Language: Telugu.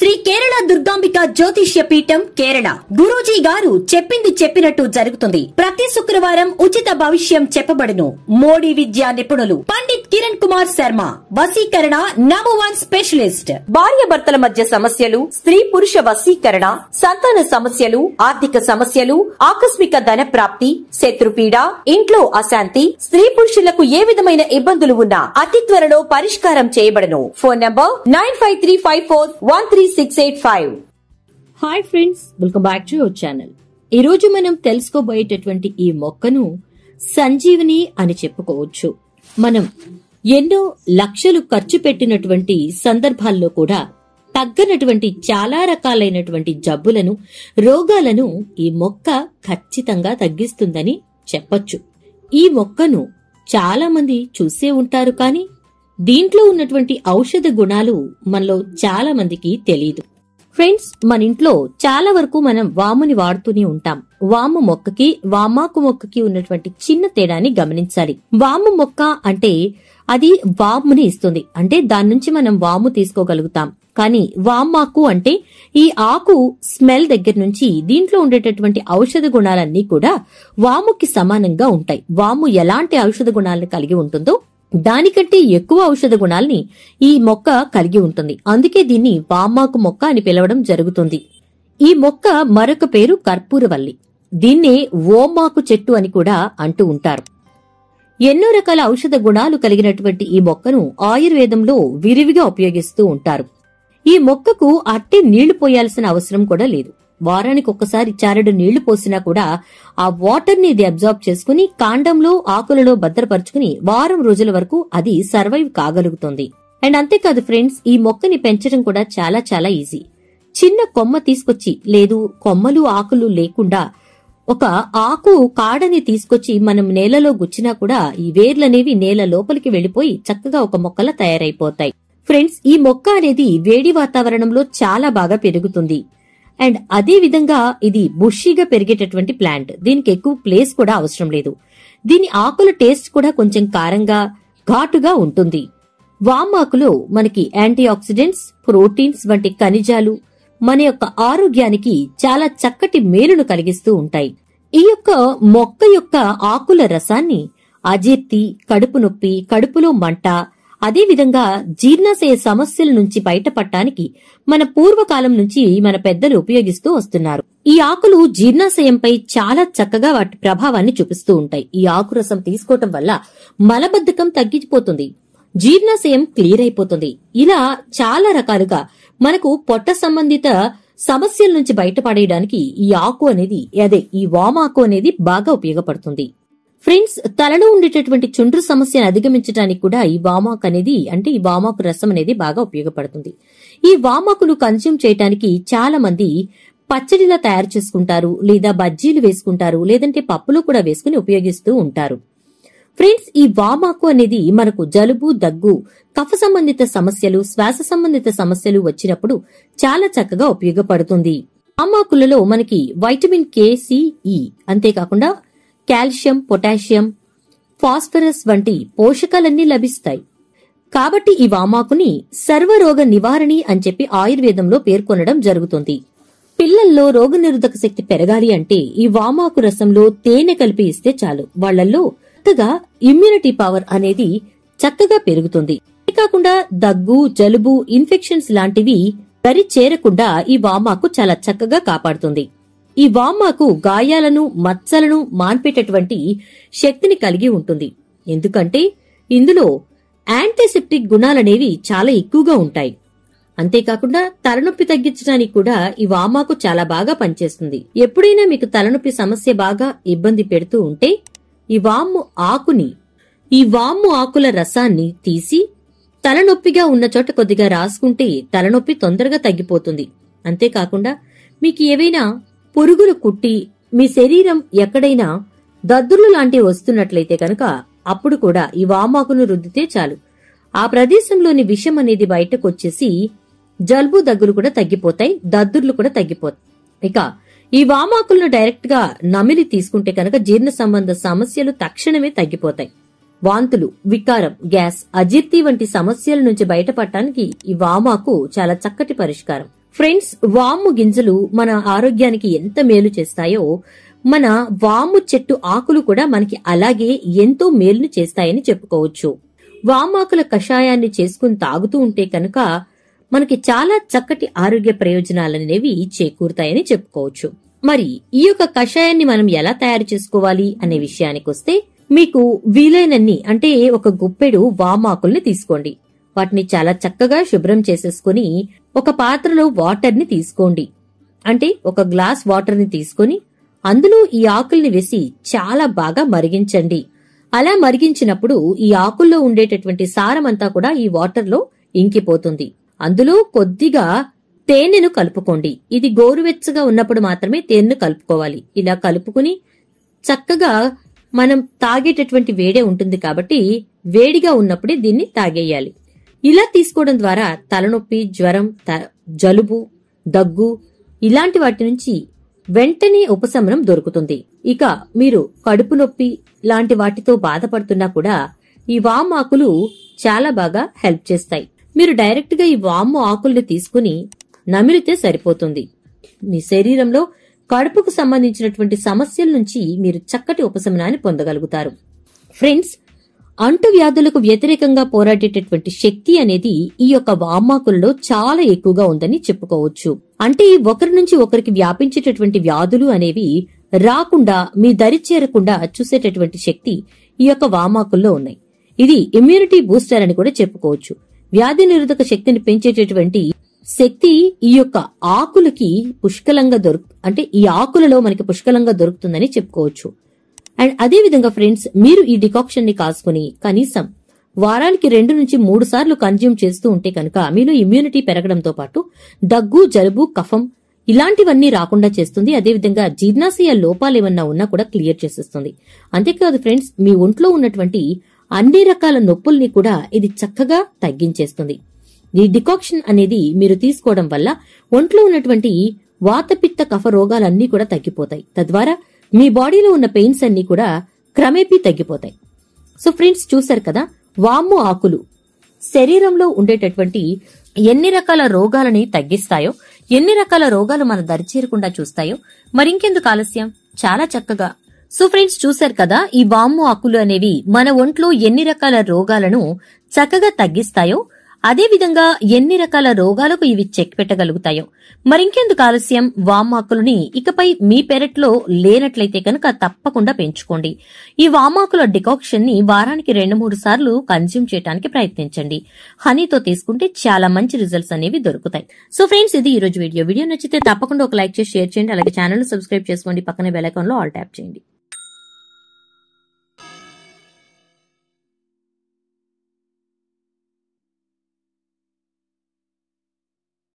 శ్రీ కేరళ దుర్గాంబిక జ్యోతిష్య పీఠం కేరళ గురూజీ గారు చెప్పింది చెప్పినట్టు జరుగుతుంది ప్రతి శుక్రవారం ఉచిత భవిష్యం చెప్పబడును మోడీ విద్యా నిపుణులు పండిత్ కిరణ్ కుమార్ శర్మ వసీకరణ నంబర్ వన్ స్పెషలిస్ట్ భార్య భర్తల మధ్య సమస్యలు స్త్రీ పురుష వసీకరణ సంతాన సమస్యలు ఆర్థిక సమస్యలు ఆకస్మిక ధన ప్రాప్తి శత్రుపీడ ఇంట్లో అశాంతి స్త్రీ పురుషులకు ఏ విధమైన ఇబ్బందులు ఉన్నా అతి త్వరలో పరిష్కారం చేయబడను phone number nine five three five four one three six eight five hi friends welcome back to your channel ఈరోజు మనం తెలుసుకోబోయేటటువంటి ఈ మొక్కను సంజీవిని అని చెప్పుకోవచ్చు మనం ఎన్నో లక్షలు ఖర్చు పెట్టినటువంటి సందర్భాల్లో కూడా తగ్గనటువంటి చాలా రకాలైనటువంటి జబ్బులను రోగాలను ఈ మొక్క ఖచ్చితంగా తగ్గిస్తుందని చెప్పచ్చు ఈ మొక్కను చాలా మంది చూసే ఉంటారు కానీ దీంట్లో ఉన్నటువంటి ఔషధ గుణాలు మనలో చాలా మందికి తెలియదు ఫ్రెండ్స్ మన ఇంట్లో చాలా వరకు మనం వాముని వాడుతూనే ఉంటాం వాము మొక్కకి వామాకు మొక్కకి ఉన్నటువంటి చిన్న తేడాని గమనించాలి వాము మొక్క అంటే అది వాముని ఇస్తుంది అంటే దాని నుంచి మనం వాము తీసుకోగలుగుతాం కానీ వామాకు అంటే ఈ ఆకు స్మెల్ దగ్గర నుంచి దీంట్లో ఉండేటటువంటి ఔషధ గుణాలన్నీ కూడా వాముకి సమానంగా ఉంటాయి వాము ఎలాంటి ఔషధ గుణాలను కలిగి ఉంటుందో దానికంటే ఎక్కువ ఔషధ గుణాల్ని ఈ మొక్క కలిగి ఉంటుంది అందుకే దీన్ని వామాకు మొక్క అని పిలవడం జరుగుతుంది ఈ మొక్క మరొక పేరు కర్పూరవల్లి దీన్నే ఓమాకు చెట్టు అని కూడా అంటూ ఉంటారు ఎన్నో రకాల ఔషధ గుణాలు కలిగినటువంటి ఈ మొక్కను ఆయుర్వేదంలో విరివిగా ఉపయోగిస్తూ ఉంటారు ఈ మొక్కకు అట్టే నీళ్లు పోయాల్సిన అవసరం కూడా లేదు వారానికి ఒక్కసారి చారడు నీళ్లు పోసినా కూడా ఆ వాటర్ ని ఇది అబ్జార్బ్ చేసుకుని కాండంలో ఆకులలో భద్రపరుచుకుని వారం రోజుల వరకు అది సర్వైవ్ కాగలుగుతుంది అండ్ అంతేకాదు ఫ్రెండ్స్ ఈ మొక్కని పెంచడం కూడా చాలా చాలా ఈజీ చిన్న కొమ్మ తీసుకొచ్చి లేదు కొమ్మలు ఆకులు లేకుండా ఒక ఆకు కాడని తీసుకొచ్చి మనం నేలలో గుచ్చినా కూడా ఈ వేర్లనేవి నేల లోపలికి వెళ్లిపోయి చక్కగా ఒక మొక్కలా తయారైపోతాయి ఫ్రెండ్స్ ఈ మొక్క అనేది వేడి వాతావరణంలో చాలా బాగా పెరుగుతుంది అండ్ అదే విధంగా ఇది బుషీగా పెరిగేటటువంటి ప్లాంట్ దీనికి ఎక్కువ ప్లేస్ కూడా అవసరం లేదు దీని ఆకుల టేస్ట్ కూడా కొంచెం కారంగా ఘాటుగా ఉంటుంది వామాకులో మనకి యాంటీ ఆక్సిడెంట్స్ ప్రోటీన్స్ వంటి ఖనిజాలు మన యొక్క ఆరోగ్యానికి చాలా చక్కటి మేలును కలిగిస్తూ ఉంటాయి ఈ యొక్క మొక్క యొక్క ఆకుల రసాన్ని అజీర్తి కడుపు నొప్పి కడుపులో మంట అదేవిధంగా జీర్ణాశయ సమస్యల నుంచి బయటపడటానికి మన పూర్వకాలం నుంచి మన పెద్దలు ఉపయోగిస్తూ వస్తున్నారు ఈ ఆకులు జీర్ణాశయంపై చాలా చక్కగా వాటి ప్రభావాన్ని చూపిస్తూ ఉంటాయి ఈ ఆకు రసం తీసుకోవటం వల్ల మలబద్ధకం తగ్గిపోతుంది జీర్ణాశయం క్లియర్ అయిపోతుంది ఇలా చాలా రకాలుగా మనకు పొట్ట సంబంధిత సమస్యల నుంచి బయటపడేయడానికి ఈ ఆకు అనేది అదే ఈ వామాకు అనేది బాగా ఉపయోగపడుతుంది ఫ్రెండ్స్ తలలో ఉండేటటువంటి చుండ్రు సమస్యను అధిగమించడానికి కూడా ఈ వామాక్ అనేది అంటే ఈ వామాకు రసం అనేది బాగా ఉపయోగపడుతుంది ఈ వామాకును కన్జ్యూమ్ చేయడానికి చాలా మంది పచ్చడిలా తయారు చేసుకుంటారు లేదా బజ్జీలు వేసుకుంటారు లేదంటే పప్పులో కూడా వేసుకుని ఉపయోగిస్తూ ఉంటారు ఫ్రెండ్స్ ఈ వామాకు అనేది మనకు జలుబు దగ్గు కఫ సంబంధిత సమస్యలు శ్వాస సంబంధిత సమస్యలు వచ్చినప్పుడు చాలా చక్కగా ఉపయోగపడుతుంది వామాకులలో మనకి వైటమిన్ కే సిఇ అంతేకాకుండా కాల్షియం పొటాషియం ఫాస్ఫరస్ వంటి పోషకాలన్నీ లభిస్తాయి కాబట్టి ఈ వామాకుని సర్వరోగ నివారణి అని చెప్పి ఆయుర్వేదంలో పేర్కొనడం జరుగుతుంది పిల్లల్లో రోగనిరోధక శక్తి పెరగాలి అంటే ఈ వామాకు రసంలో తేనె కలిపి ఇస్తే చాలు వాళ్లల్లో చక్కగా ఇమ్యూనిటీ పవర్ అనేది చక్కగా పెరుగుతుంది అంతేకాకుండా దగ్గు జలుబు ఇన్ఫెక్షన్స్ లాంటివి దరి చేరకుండా ఈ వామాకు చాలా చక్కగా కాపాడుతుంది ఈ వామాకు గాయాలను మచ్చలను మాన్పేటటువంటి శక్తిని కలిగి ఉంటుంది ఎందుకంటే ఇందులో యాంటీసెప్టిక్ గుణాలనేవి చాలా ఎక్కువగా ఉంటాయి అంతేకాకుండా తలనొప్పి తగ్గించడానికి కూడా ఈ వామాకు చాలా బాగా పనిచేస్తుంది ఎప్పుడైనా మీకు తలనొప్పి సమస్య బాగా ఇబ్బంది పెడుతూ ఉంటే ఈ వామ్ ఆకుని ఈ వామ్ము ఆకుల రసాన్ని తీసి తలనొప్పిగా ఉన్న చోట కొద్దిగా రాసుకుంటే తలనొప్పి తొందరగా తగ్గిపోతుంది అంతేకాకుండా మీకు ఏవైనా పురుగులు కుట్టి మీ శరీరం ఎక్కడైనా దద్దుర్లు లాంటివి వస్తున్నట్లయితే కనుక అప్పుడు కూడా ఈ వామాకును రుద్దితే చాలు ఆ ప్రదేశంలోని విషం అనేది బయటకు వచ్చేసి జలుబు దగ్గులు కూడా తగ్గిపోతాయి దద్దుర్లు కూడా తగ్గిపోతాయి ఇక ఈ వామాకులను డైరెక్ట్ గా నమిలి తీసుకుంటే కనుక జీర్ణ సంబంధ సమస్యలు తక్షణమే తగ్గిపోతాయి వాంతులు వికారం గ్యాస్ అజీర్తి వంటి సమస్యల నుంచి బయటపడటానికి ఈ వామాకు చాలా చక్కటి పరిష్కారం ఫ్రెండ్స్ వాము గింజలు మన ఆరోగ్యానికి ఎంత మేలు చేస్తాయో మన వాము చెట్టు ఆకులు కూడా మనకి అలాగే ఎంతో మేలును చేస్తాయని చెప్పుకోవచ్చు వామాకుల కషాయాన్ని చేసుకుని తాగుతూ ఉంటే కనుక మనకి చాలా చక్కటి ఆరోగ్య ప్రయోజనాలనేవి చేకూరుతాయని చెప్పుకోవచ్చు మరి ఈ యొక్క కషాయాన్ని మనం ఎలా తయారు చేసుకోవాలి అనే విషయానికి వస్తే మీకు వీలైనన్ని అంటే ఒక గుప్పెడు వామాకుల్ని తీసుకోండి వాటిని చాలా చక్కగా శుభ్రం చేసేసుకుని ఒక పాత్రలో వాటర్ని తీసుకోండి అంటే ఒక గ్లాస్ వాటర్ని తీసుకొని అందులో ఈ ఆకుల్ని వేసి చాలా బాగా మరిగించండి అలా మరిగించినప్పుడు ఈ ఆకుల్లో ఉండేటటువంటి సారం అంతా కూడా ఈ వాటర్లో ఇంకిపోతుంది అందులో కొద్దిగా తేనెను కలుపుకోండి ఇది గోరువెచ్చగా ఉన్నప్పుడు మాత్రమే తేనెను కలుపుకోవాలి ఇలా కలుపుకుని చక్కగా మనం తాగేటటువంటి వేడే ఉంటుంది కాబట్టి వేడిగా ఉన్నప్పుడే దీన్ని తాగేయాలి ఇలా తీసుకోవడం ద్వారా తలనొప్పి జ్వరం జలుబు దగ్గు ఇలాంటి వాటి నుంచి వెంటనే ఉపశమనం దొరుకుతుంది ఇక మీరు కడుపు నొప్పి లాంటి వాటితో బాధపడుతున్నా కూడా ఈ వాము ఆకులు చాలా బాగా హెల్ప్ చేస్తాయి మీరు డైరెక్ట్ గా ఈ వాము ఆకుల్ని తీసుకుని నమిలితే సరిపోతుంది మీ శరీరంలో కడుపుకు సంబంధించినటువంటి సమస్యల నుంచి మీరు చక్కటి ఉపశమనాన్ని పొందగలుగుతారు ఫ్రెండ్స్ అంటువ్యాధులకు వ్యతిరేకంగా పోరాడేటటువంటి శక్తి అనేది ఈ యొక్క వామాకులలో చాలా ఎక్కువగా ఉందని చెప్పుకోవచ్చు అంటే ఒకరి నుంచి ఒకరికి వ్యాపించేటటువంటి వ్యాధులు అనేవి రాకుండా మీ దరి చేరకుండా చూసేటటువంటి శక్తి ఈ యొక్క వామాకుల్లో ఉన్నాయి ఇది ఇమ్యూనిటీ బూస్టర్ అని కూడా చెప్పుకోవచ్చు వ్యాధి నిరోధక శక్తిని పెంచేటటువంటి శక్తి ఈ యొక్క ఆకులకి పుష్కలంగా దొరుకు అంటే ఈ ఆకులలో మనకి పుష్కలంగా దొరుకుతుందని చెప్పుకోవచ్చు అండ్ అదే విధంగా ఫ్రెండ్స్ మీరు ఈ డికాక్షన్ ని కాసుకుని కనీసం వారానికి రెండు నుంచి మూడు సార్లు కన్జ్యూమ్ చేస్తూ ఉంటే కనుక మీలో ఇమ్యూనిటీ పెరగడంతో పాటు దగ్గు జలుబు కఫం ఇలాంటివన్నీ రాకుండా చేస్తుంది అదేవిధంగా జీర్ణాశయ లోపాలు ఏమన్నా ఉన్నా కూడా క్లియర్ చేసేస్తుంది అంతేకాదు ఫ్రెండ్స్ మీ ఒంట్లో ఉన్నటువంటి అన్ని రకాల నొప్పుల్ని కూడా ఇది చక్కగా తగ్గించేస్తుంది ఈ డికాక్షన్ అనేది మీరు తీసుకోవడం వల్ల ఒంట్లో ఉన్నటువంటి వాతపిత్త కఫ రోగాలన్నీ కూడా తగ్గిపోతాయి తద్వారా మీ బాడీలో ఉన్న పెయిన్స్ అన్ని కూడా క్రమేపీ తగ్గిపోతాయి సో ఫ్రెండ్స్ చూశారు కదా వాము ఆకులు శరీరంలో ఉండేటటువంటి ఎన్ని రకాల రోగాలని తగ్గిస్తాయో ఎన్ని రకాల రోగాలు మన దరిచేరకుండా చూస్తాయో మరింకెందుకు ఆలస్యం చాలా చక్కగా సో ఫ్రెండ్స్ చూశారు కదా ఈ వాము ఆకులు అనేవి మన ఒంట్లో ఎన్ని రకాల రోగాలను చక్కగా తగ్గిస్తాయో అదేవిధంగా ఎన్ని రకాల రోగాలకు ఇవి చెక్ పెట్టగలుగుతాయో మరింకెందుకు ఆలస్యం వామాకులని ఇకపై మీ పెరట్లో లేనట్లయితే కనుక తప్పకుండా పెంచుకోండి ఈ వామాకుల డికాక్షన్ ని వారానికి రెండు మూడు సార్లు కన్జ్యూమ్ చేయడానికి ప్రయత్నించండి హనీతో తీసుకుంటే చాలా మంచి రిజల్ట్స్ అనేవి దొరుకుతాయి సో ఫ్రెండ్స్ ఇది ఈ రోజు వీడియో వీడియో నచ్చితే తప్పకుండా ఒక లైక్ చేసి షేర్ చేయండి అలాగే ఛానల్ సబ్స్క్రైబ్ చేసుకోండి పక్కన బెల్ లో ఆల్ ట్యాప్ చేయండి